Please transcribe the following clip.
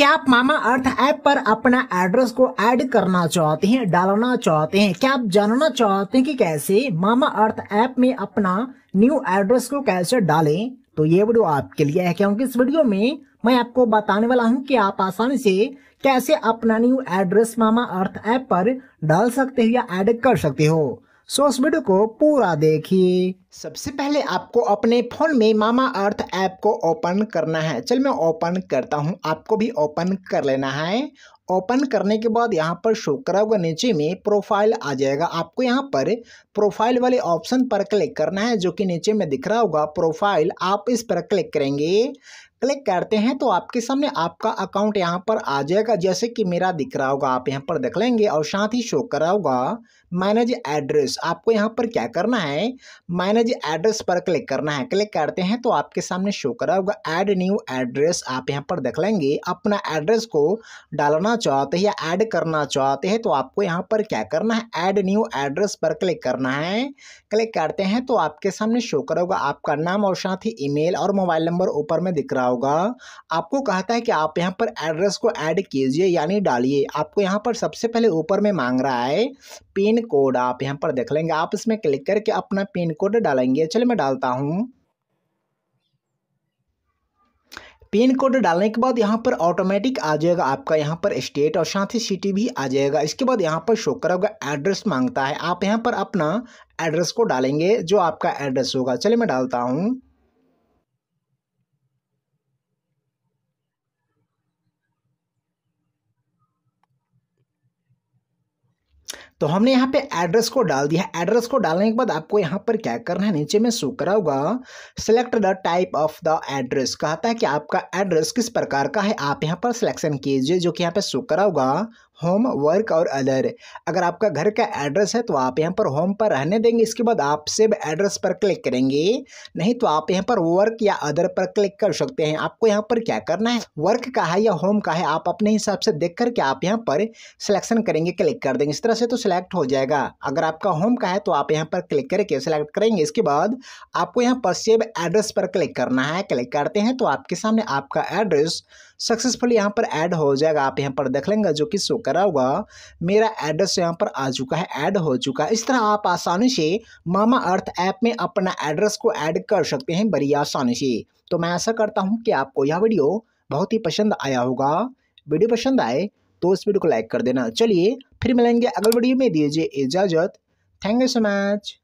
क्या आप मामा Mamaearth app पर अपना एड्रेस को ऐड करना चाहते हैं डालना चाहते हैं क्या आप जानना चाहते हैं कि कैसे मामा अर्थ ऐप में अपना न्यू एड्रेस को कैसे डालें तो ये वीडियो आपके लिए है क्योंकि इस वीडियो में मैं आपको बताने वाला हूं कि आप आसानी से कैसे अपना new address Mamaearth app पर डाल सकते हो या एड कर सकते हो सो इस वीडियो को पूरा देखिए सबसे पहले आपको अपने फ़ोन में मामा अर्थ ऐप को ओपन करना है चल मैं ओपन करता हूँ आपको भी ओपन कर लेना है ओपन करने के बाद यहाँ पर शो होगा नीचे में प्रोफाइल आ जाएगा आपको यहाँ पर प्रोफाइल वाले ऑप्शन पर क्लिक करना है जो कि नीचे में दिख रहा होगा प्रोफाइल आप इस पर क्लिक करेंगे क्लिक करते हैं तो आपके सामने आपका अकाउंट यहाँ पर आ जाएगा जैसे कि मेरा दिख रहा होगा आप यहाँ पर देख लेंगे और साथ ही शो होगा मैनेज एड्रेस आपको यहाँ पर क्या करना है मैनेज हमें जी एड्रेस पर क्लिक करना है क्लिक करते हैं तो आपके सामने शो करा होगा ऐड न्यू एड्रेस आप यहाँ पर देख लेंगे अपना एड्रेस को डालना चाहते हैं या ऐड करना चाहते हैं तो आपको यहाँ पर क्या करना है ऐड न्यू एड्रेस पर क्लिक करना है क्लिक करते हैं तो आपके सामने शो करा होगा आपका नाम और साथ ही ईमेल और मोबाइल नंबर ऊपर में दिख रहा होगा आपको कहता है कि आप यहाँ पर एड्रेस को ऐड कीजिए यानी डालिए आपको यहाँ पर सबसे पहले ऊपर में मांग रहा है पिन कोड आप यहाँ पर देख लेंगे आप इसमें क्लिक करके अपना पिन कोड डालेंगे चलिए मैं डालता हूँ पिन कोड डालने के बाद यहाँ पर ऑटोमेटिक आ जाएगा आपका यहाँ पर स्टेट और साथ ही सिटी भी आ जाएगा इसके बाद यहाँ पर शो करा होगा एड्रेस मांगता है आप यहाँ पर अपना एड्रेस को डालेंगे जो आपका एड्रेस होगा चलिए मैं डालता हूँ तो हमने यहाँ पे एड्रेस को डाल दिया एड्रेस को डालने के बाद आपको यहाँ पर क्या करना है नीचे में शो करा होगा select the type of the address कहता है कि आपका एड्रेस किस प्रकार का है आप यहाँ पर सिलेक्शन कीजिए जो कि यहाँ पे शो करा होगा होम वर्क और अदर अगर आपका घर का एड्रेस है तो आप यहाँ पर होम पर रहने देंगे इसके बाद आप सेव एड्रेस पर क्लिक करेंगे नहीं तो आप यहाँ पर वर्क या अदर पर क्लिक कर सकते हैं आपको यहाँ पर क्या करना है वर्क का है या होम का है आप अपने हिसाब से देख करके आप यहाँ पर सिलेक्शन करेंगे क्लिक कर देंगे इस तरह से तो सिलेक्ट हो जाएगा अगर आपका होम का है तो आप यहाँ पर क्लिक करके सिलेक्ट करेंगे इसके बाद आपको यहाँ पर सेव एड्रेस पर क्लिक करना है क्लिक करते हैं तो आपके सामने आपका एड्रेस सक्सेसफुली यहाँ पर ऐड हो जाएगा आप यहाँ पर देख लेंगे जो कि शो करा होगा मेरा एड्रेस यहाँ पर आ चुका है ऐड हो चुका है इस तरह आप आसानी से मामा अर्थ ऐप में अपना एड्रेस को ऐड कर सकते हैं बड़ी आसानी से तो मैं ऐसा करता हूँ कि आपको यह वीडियो बहुत ही पसंद आया होगा वीडियो पसंद आए तो इस वीडियो को लाइक कर देना चलिए फिर मिलेंगे अगले वीडियो में दीजिए इजाज़त थैंक यू सो मच